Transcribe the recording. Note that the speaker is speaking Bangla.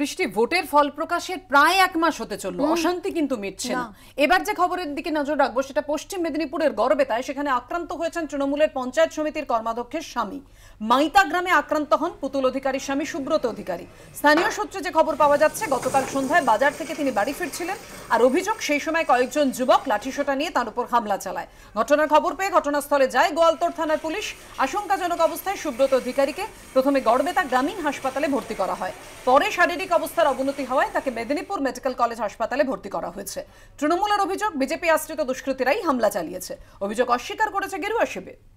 বৃষ্টি ভোটের ফল প্রকাশের প্রায় এক মাস হতে চলল অশান্তি কিন্তু মিটছে না এবার যে খবরের দিকে নজর রাখবো সেটা পশ্চিম মেদিনীপুরের গড়বেতায় সেখানে আক্রান্ত হয়েছেন তৃণমূলের পঞ্চায়েত সমিতির কর্মাধ্যক্ষের স্বামী মাইতা গ্রামে আক্রান্ত হন পুতুল অধিকারী স্বামী সুব্রত অধিকারী স্থানীয় সূত্রে যে খবর পাওয়া যাচ্ছে গতকাল সন্ধ্যায় বাজার থেকে তিনি বাড়ি ফিরছিলেন আর অভিযোগ সেই সময় কয়েকজন যুবক লাঠিসোটা নিয়ে তার উপর হামলা চালায় ঘটনার খবর পেয়ে ঘটনাস্থলে যায় গোয়ালতর থানার পুলিশ আশঙ্কাজনক অবস্থায় সুব্রত অধিকারীকে প্রথমে গড়বেতা গ্রামীণ হাসপাতালে ভর্তি করা হয় পরে শারীরিক শারীরিক অবস্থার অবনতি হওয়ায় তাকে মেদিনীপুর মেডিকেল কলেজ হাসপাতালে ভর্তি করা হয়েছে তৃণমূলের অভিযোগ বিজেপি আশ্রিত দুষ্কৃতীরাই হামলা চালিয়েছে অভিযোগ অস্বীকার করেছে গেরুয়া শিবির